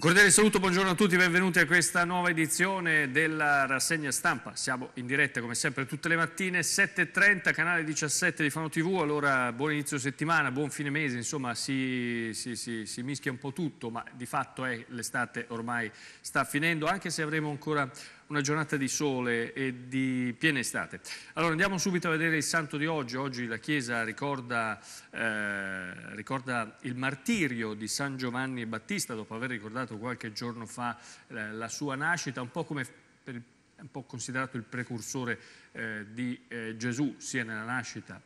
Un cordiale saluto, buongiorno a tutti, benvenuti a questa nuova edizione della rassegna stampa. Siamo in diretta come sempre tutte le mattine, 7.30, canale 17 di Fano TV, allora buon inizio settimana, buon fine mese, insomma si, si, si, si mischia un po' tutto, ma di fatto l'estate ormai sta finendo, anche se avremo ancora una giornata di sole e di piena estate. Allora andiamo subito a vedere il santo di oggi. Oggi la Chiesa ricorda, eh, ricorda il martirio di San Giovanni Battista, dopo aver ricordato qualche giorno fa eh, la sua nascita, un po' come per il un po' considerato il precursore eh, di eh, Gesù, sia nella nascita,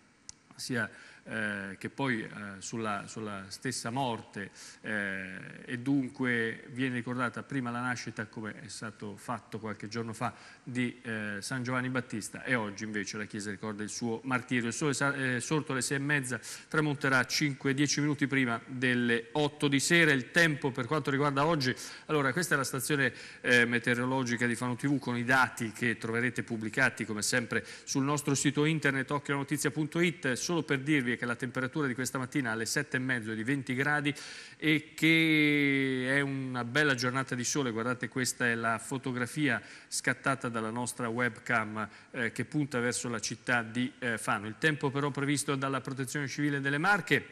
sia eh, che poi eh, sulla, sulla, stessa morte eh, e dunque viene ricordata prima la nascita come è stato fatto qualche giorno fa di eh, San Giovanni Battista e oggi invece la Chiesa ricorda il suo martirio. Il sole è eh, sorto alle sei e mezza tramonterà 5-10 minuti prima delle 8 di sera. Il tempo per quanto riguarda oggi, allora questa è la stazione meteorologica di Fano TV con i dati che troverete pubblicati come sempre sul nostro sito internet occhionotizia.it solo per dirvi Serie che la temperatura di questa mattina alle 7,5 di 20 gradi e che è una bella giornata di sole, guardate questa è la fotografia scattata dalla nostra webcam eh, che punta verso la città di eh, Fano. Il tempo però previsto dalla protezione civile delle Marche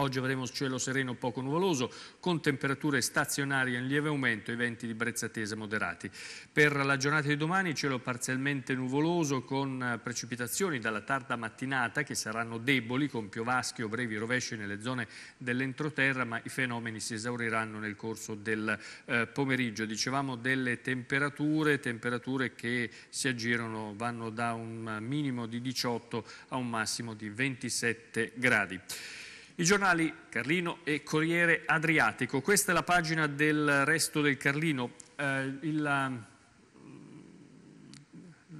Oggi avremo cielo sereno poco nuvoloso, con temperature stazionarie in lieve aumento e venti di brezza tesa moderati. Per la giornata di domani cielo parzialmente nuvoloso con eh, precipitazioni dalla tarda mattinata che saranno deboli con piovaschi o brevi rovesci nelle zone dell'entroterra, ma i fenomeni si esauriranno nel corso del eh, pomeriggio. Dicevamo delle temperature, temperature che si aggirano, vanno da un minimo di 18 a un massimo di 27 gradi. I giornali Carlino e Corriere Adriatico. Questa è la pagina del resto del Carlino. Eh, il, ehm,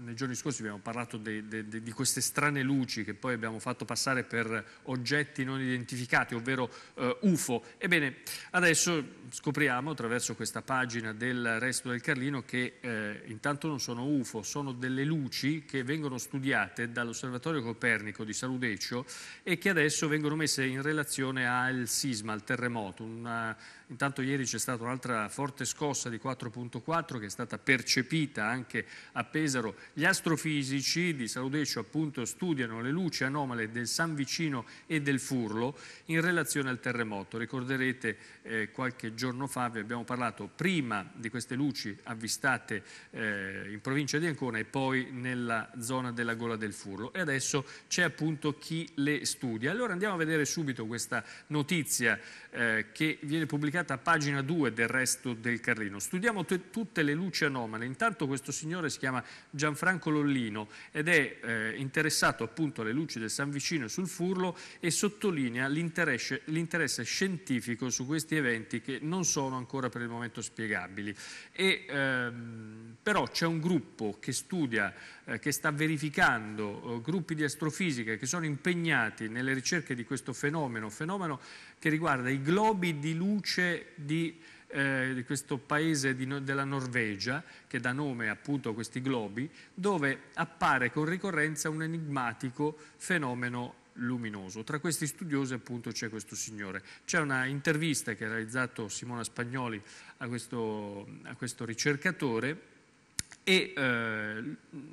nei giorni scorsi abbiamo parlato de, de, de, di queste strane luci che poi abbiamo fatto passare per oggetti non identificati, ovvero eh, UFO. Ebbene, adesso scopriamo attraverso questa pagina del resto del Carlino che eh, intanto non sono UFO, sono delle luci che vengono studiate dall'osservatorio Copernico di Saludeccio e che adesso vengono messe in relazione al sisma, al terremoto. Una, intanto ieri c'è stata un'altra forte scossa di 4.4 che è stata percepita anche a Pesaro. Gli astrofisici di Saludeccio appunto studiano le luci anomale del San Vicino e del Furlo in relazione al terremoto. Ricorderete eh, qualche giorno fa vi abbiamo parlato prima di queste luci avvistate eh, in provincia di Ancona e poi nella zona della Gola del Furlo e adesso c'è appunto chi le studia. Allora andiamo a vedere subito questa notizia eh, che viene pubblicata a pagina 2 del resto del Carlino. Studiamo tutte le luci anomale, intanto questo signore si chiama Gianfranco Lollino ed è eh, interessato appunto alle luci del San Vicino e sul Furlo e sottolinea l'interesse scientifico su questi eventi che non sono ancora per il momento spiegabili. E, ehm, però c'è un gruppo che studia, eh, che sta verificando eh, gruppi di astrofisica che sono impegnati nelle ricerche di questo fenomeno, fenomeno che riguarda i globi di luce di... Eh, di questo paese di della Norvegia, che dà nome appunto a questi globi, dove appare con ricorrenza un enigmatico fenomeno luminoso. Tra questi studiosi appunto c'è questo signore. C'è una intervista che ha realizzato Simona Spagnoli a questo, a questo ricercatore e eh,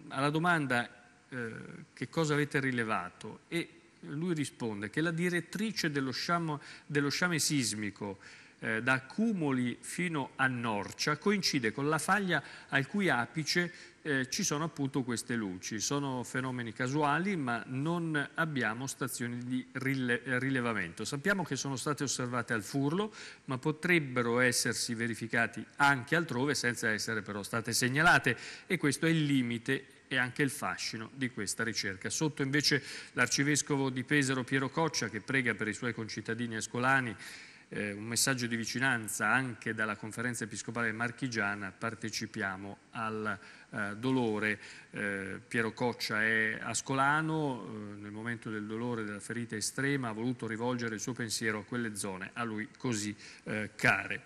alla domanda eh, che cosa avete rilevato e lui risponde che la direttrice dello sciame, dello sciame sismico eh, da Cumuli fino a Norcia coincide con la faglia al cui apice eh, ci sono appunto queste luci. Sono fenomeni casuali ma non abbiamo stazioni di rile eh, rilevamento. Sappiamo che sono state osservate al Furlo ma potrebbero essersi verificati anche altrove senza essere però state segnalate e questo è il limite e anche il fascino di questa ricerca. Sotto invece l'arcivescovo di Pesaro Piero Coccia che prega per i suoi concittadini ascolani eh, un messaggio di vicinanza anche dalla conferenza episcopale marchigiana, partecipiamo al eh, dolore. Eh, Piero Coccia è ascolano, eh, nel momento del dolore, della ferita estrema, ha voluto rivolgere il suo pensiero a quelle zone a lui così eh, care.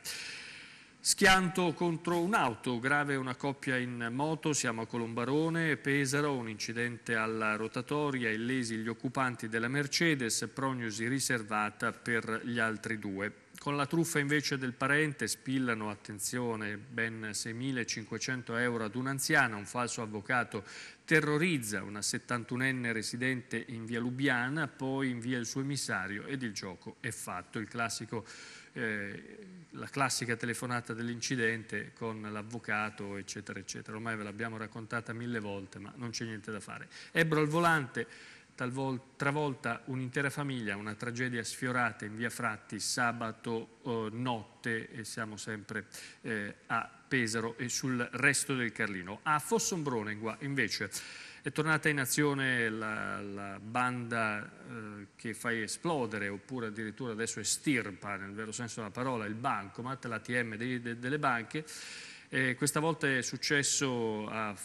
Schianto contro un'auto, grave una coppia in moto, siamo a Colombarone, Pesaro, un incidente alla rotatoria, illesi gli occupanti della Mercedes, prognosi riservata per gli altri due. Con la truffa invece del parente spillano, attenzione, ben 6.500 euro ad un'anziana, un falso avvocato terrorizza una 71enne residente in via Lubiana, poi invia il suo emissario ed il gioco è fatto. Il classico eh, la classica telefonata dell'incidente con l'avvocato, eccetera, eccetera. Ormai ve l'abbiamo raccontata mille volte, ma non c'è niente da fare. Ebbro al volante, travolta un'intera famiglia, una tragedia sfiorata in via Fratti sabato eh, notte e siamo sempre eh, a Pesaro e sul resto del Carlino. A ah, Fossombrone invece è tornata in azione la, la banda eh, che fai esplodere, oppure addirittura adesso estirpa, nel vero senso della parola, il bancomat, l'ATM de, delle banche. Eh, questa volta è successo a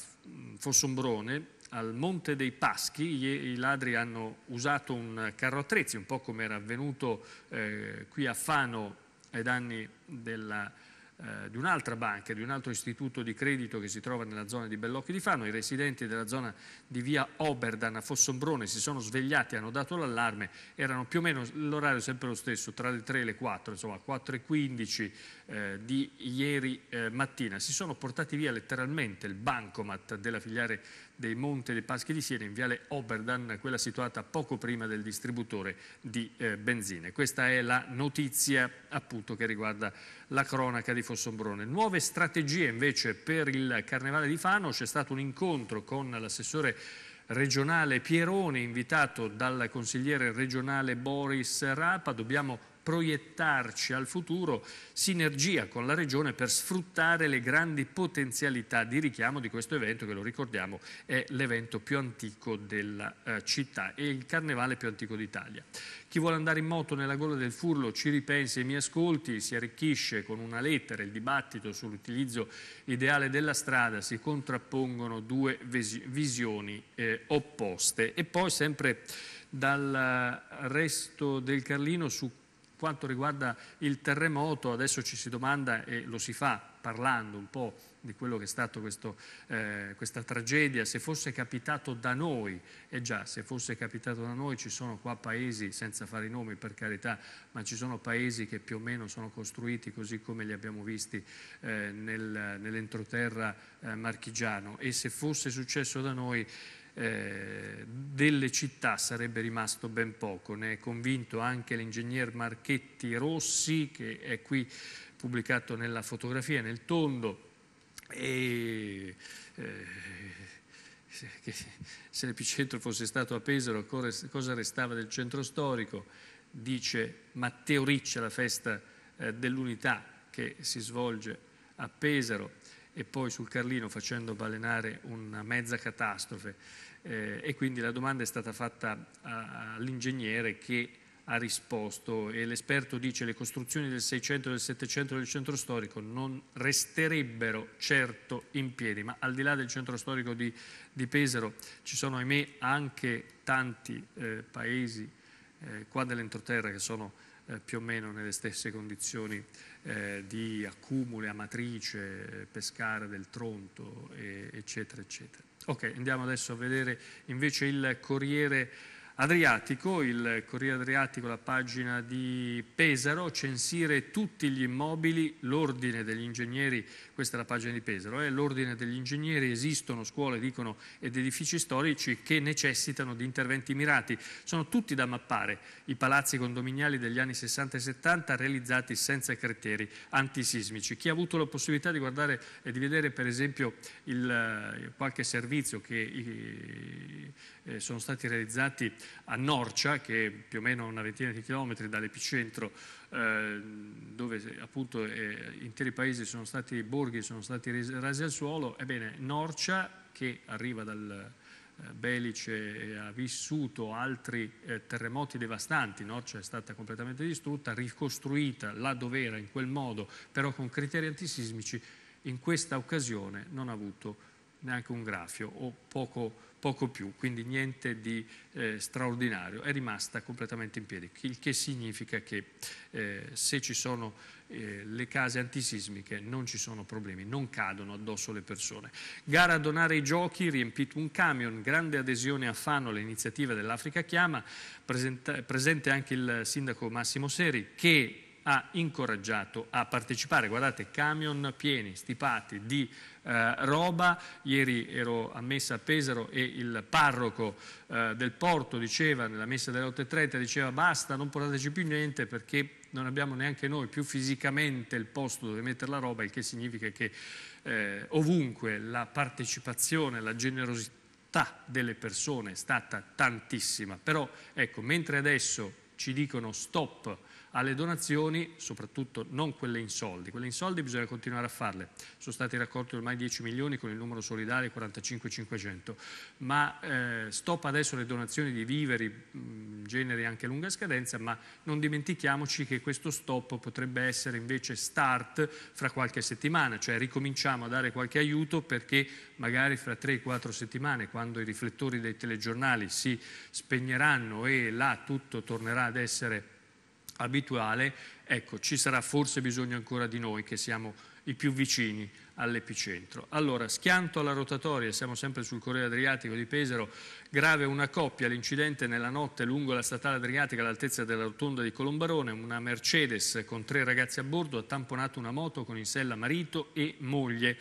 Fossombrone, al Monte dei Paschi, i ladri hanno usato un carro attrezzi, un po' come era avvenuto eh, qui a Fano ai danni della eh, di un'altra banca, di un altro istituto di credito che si trova nella zona di Bellocchi di Fano. I residenti della zona di via Oberdan a Fossombrone si sono svegliati, hanno dato l'allarme, erano più o meno l'orario sempre lo stesso, tra le 3 e le 4, insomma 4 e 15 eh, di ieri eh, mattina. Si sono portati via letteralmente il bancomat della filiale dei Monte dei Paschi di Siena in viale Oberdan, quella situata poco prima del distributore di eh, benzine. Questa è la notizia appunto che riguarda la cronaca di Fossombrone. Nuove strategie invece per il Carnevale di Fano, c'è stato un incontro con l'assessore regionale Pieroni invitato dal consigliere regionale Boris Rapa, dobbiamo proiettarci al futuro, sinergia con la Regione per sfruttare le grandi potenzialità di richiamo di questo evento che lo ricordiamo è l'evento più antico della eh, città e il carnevale più antico d'Italia. Chi vuole andare in moto nella gola del Furlo ci ripensa e mi ascolti, si arricchisce con una lettera il dibattito sull'utilizzo ideale della strada, si contrappongono due visioni eh, opposte e poi sempre dal eh, resto del Carlino su quanto riguarda il terremoto, adesso ci si domanda e lo si fa parlando un po' di quello che è stata eh, questa tragedia, se fosse capitato da noi, e eh già se fosse capitato da noi ci sono qua paesi, senza fare i nomi per carità, ma ci sono paesi che più o meno sono costruiti così come li abbiamo visti eh, nel, nell'entroterra eh, marchigiano e se fosse successo da noi eh, delle città sarebbe rimasto ben poco, ne è convinto anche l'ingegner Marchetti Rossi che è qui pubblicato nella fotografia, nel tondo e... Eh, se l'epicentro fosse stato a Pesaro cosa restava del centro storico, dice Matteo Riccia, la festa eh, dell'unità che si svolge a Pesaro, e poi sul Carlino facendo balenare una mezza catastrofe eh, e quindi la domanda è stata fatta all'ingegnere che ha risposto e l'esperto dice le costruzioni del 600, del 700 del centro storico non resterebbero certo in piedi, ma al di là del centro storico di, di Pesaro ci sono ahimè anche tanti eh, paesi eh, qua dell'entroterra che sono eh, più o meno nelle stesse condizioni eh, di accumule, amatrice, pescara del Tronto, e, eccetera, eccetera. Ok, andiamo adesso a vedere invece il Corriere Adriatico, il Corriere Adriatico, la pagina di Pesaro, censire tutti gli immobili, l'ordine degli ingegneri, questa è la pagina di Pesaro, eh, l'ordine degli ingegneri esistono scuole, dicono, ed edifici storici che necessitano di interventi mirati. Sono tutti da mappare, i palazzi condominiali degli anni 60 e 70 realizzati senza criteri antisismici. Chi ha avuto la possibilità di guardare e di vedere per esempio il, eh, qualche servizio che... I, eh, sono stati realizzati a Norcia, che è più o meno una ventina di chilometri dall'epicentro, eh, dove appunto eh, interi paesi sono stati, borghi sono stati rasi al suolo, ebbene Norcia, che arriva dal, eh, Belice e ha vissuto altri eh, terremoti devastanti, Norcia è stata completamente distrutta, ricostruita là dove era in quel modo, però con criteri antisismici, in questa occasione non ha avuto neanche un grafio o poco, poco più, quindi niente di eh, straordinario, è rimasta completamente in piedi, il che significa che eh, se ci sono eh, le case antisismiche non ci sono problemi, non cadono addosso le persone. Gara a donare i giochi, riempito un camion, grande adesione a Fano all'iniziativa dell'Africa Chiama, presente anche il sindaco Massimo Seri che ha incoraggiato a partecipare. Guardate, camion pieni, stipati di eh, roba. Ieri ero a messa a Pesaro e il parroco eh, del porto diceva, nella messa delle 8.30, diceva basta, non portateci più niente perché non abbiamo neanche noi più fisicamente il posto dove mettere la roba, il che significa che eh, ovunque la partecipazione, la generosità, delle persone è stata tantissima, però ecco, mentre adesso ci dicono stop alle donazioni, soprattutto non quelle in soldi, quelle in soldi bisogna continuare a farle, sono stati raccolti ormai 10 milioni con il numero solidale 45.500, ma eh, stop adesso le donazioni di viveri, generi anche a lunga scadenza, ma non dimentichiamoci che questo stop potrebbe essere invece start fra qualche settimana, cioè ricominciamo a dare qualche aiuto perché magari fra 3-4 settimane, quando i riflettori dei telegiornali si spegneranno e là tutto tornerà ad essere abituale, ecco, ci sarà forse bisogno ancora di noi che siamo i più vicini all'epicentro. Allora, schianto alla rotatoria, siamo sempre sul Corriere Adriatico di Pesaro, grave una coppia, l'incidente nella notte lungo la statale adriatica all'altezza della rotonda di Colombarone, una Mercedes con tre ragazzi a bordo ha tamponato una moto con in sella marito e moglie.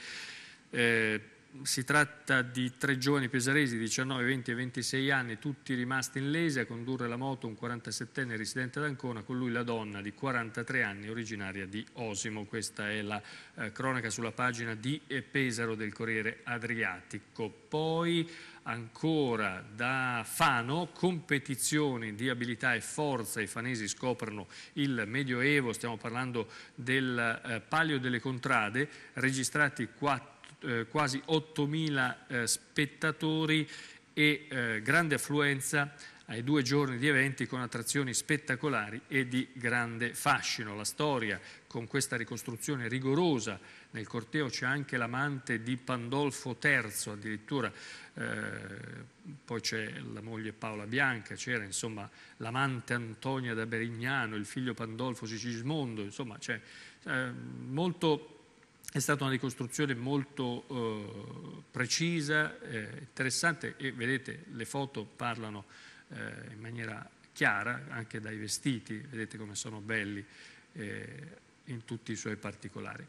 Eh, si tratta di tre giovani pesaresi di 19, 20 e 26 anni, tutti rimasti in lese a condurre la moto, un 47enne residente ad Ancona, con lui la donna di 43 anni originaria di Osimo. Questa è la eh, cronaca sulla pagina di Pesaro del Corriere Adriatico. Poi ancora da Fano, competizioni di abilità e forza, i fanesi scoprono il Medioevo, stiamo parlando del eh, Palio delle Contrade, registrati 4 eh, quasi 8.000 eh, spettatori e eh, grande affluenza ai due giorni di eventi con attrazioni spettacolari e di grande fascino. La storia con questa ricostruzione rigorosa, nel corteo c'è anche l'amante di Pandolfo III, addirittura eh, poi c'è la moglie Paola Bianca, c'era insomma l'amante Antonia da Berignano, il figlio Pandolfo Sigismondo, insomma c'è eh, molto è stata una ricostruzione molto eh, precisa, eh, interessante e vedete le foto parlano eh, in maniera chiara anche dai vestiti, vedete come sono belli eh, in tutti i suoi particolari.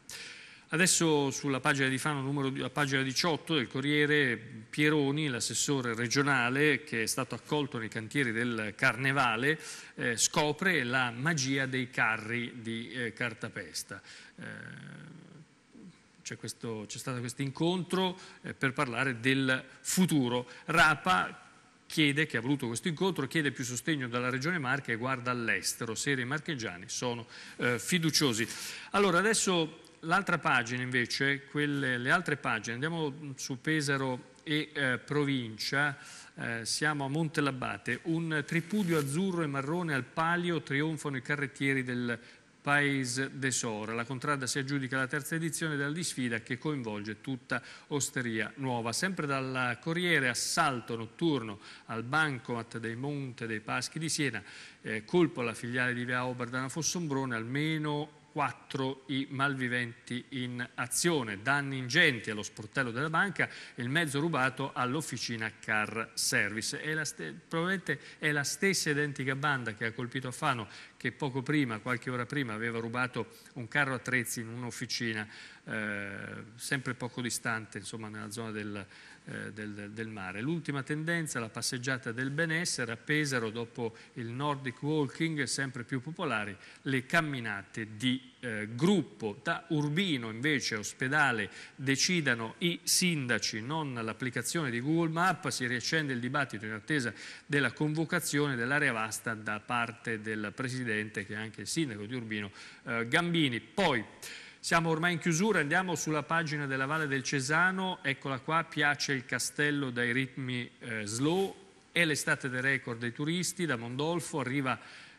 Adesso sulla pagina di Fano, numero, pagina 18 del Corriere, Pieroni, l'assessore regionale che è stato accolto nei cantieri del Carnevale, eh, scopre la magia dei carri di eh, cartapesta. Eh, c'è, stato questo incontro eh, per parlare del futuro. Rapa chiede, che ha voluto questo incontro, chiede più sostegno dalla Regione Marche e guarda all'estero. Sere e marcheggiani sono eh, fiduciosi. Allora, adesso l'altra pagina invece, quelle, le altre pagine, andiamo su Pesaro e eh, provincia, eh, siamo a Montelabate, un tripudio azzurro e marrone al palio trionfano i carrettieri del Paese de La contrada si aggiudica la terza edizione della disfida che coinvolge tutta Osteria Nuova. Sempre dal Corriere, assalto notturno al bancomat dei Monte dei Paschi di Siena, eh, colpo alla filiale di Via Oberdana Fossombrone, almeno quattro i malviventi in azione, danni ingenti allo sportello della banca e il mezzo rubato all'officina Car Service. È probabilmente è la stessa identica banda che ha colpito a Fano che poco prima, qualche ora prima, aveva rubato un carro attrezzi in un'officina eh, sempre poco distante, insomma, nella zona del, eh, del, del mare. L'ultima tendenza, la passeggiata del benessere, a Pesaro, dopo il Nordic Walking, sempre più popolari, le camminate di eh, gruppo da Urbino invece ospedale decidano i sindaci, non l'applicazione di Google Map, si riaccende il dibattito in attesa della convocazione dell'area vasta da parte del Presidente che è anche il sindaco di Urbino eh, Gambini. Poi, siamo ormai in chiusura, andiamo sulla pagina della Valle del Cesano, eccola qua, piace il castello dai ritmi eh, slow, è l'estate del record dei turisti, da Mondolfo arriva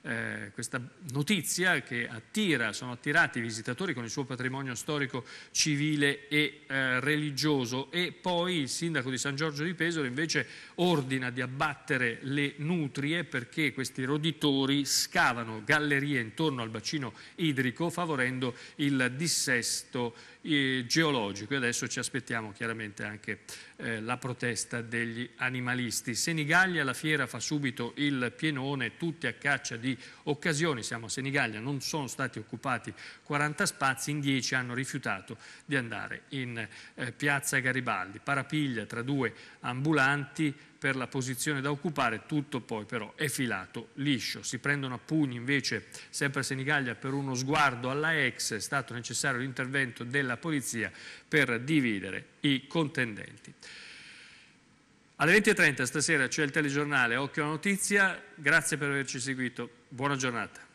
eh, questa notizia che attira, sono attirati i visitatori con il suo patrimonio storico, civile e eh, religioso e poi il sindaco di San Giorgio di Pesaro invece ordina di abbattere le nutrie perché questi roditori scavano gallerie intorno al bacino idrico favorendo il dissesto eh, geologico e adesso ci aspettiamo chiaramente anche eh, la protesta degli animalisti. Senigallia la fiera fa subito il pienone, tutti a caccia di occasioni, siamo a Senigallia, non sono stati occupati 40 spazi, in 10 hanno rifiutato di andare in eh, piazza Garibaldi. Parapiglia tra due ambulanti per la posizione da occupare, tutto poi però è filato liscio. Si prendono a pugni invece, sempre a Senigallia, per uno sguardo alla ex, è stato necessario l'intervento della polizia per dividere i contendenti. Alle 20.30 stasera c'è il telegiornale Occhio alla Notizia, grazie per averci seguito. Buona giornata.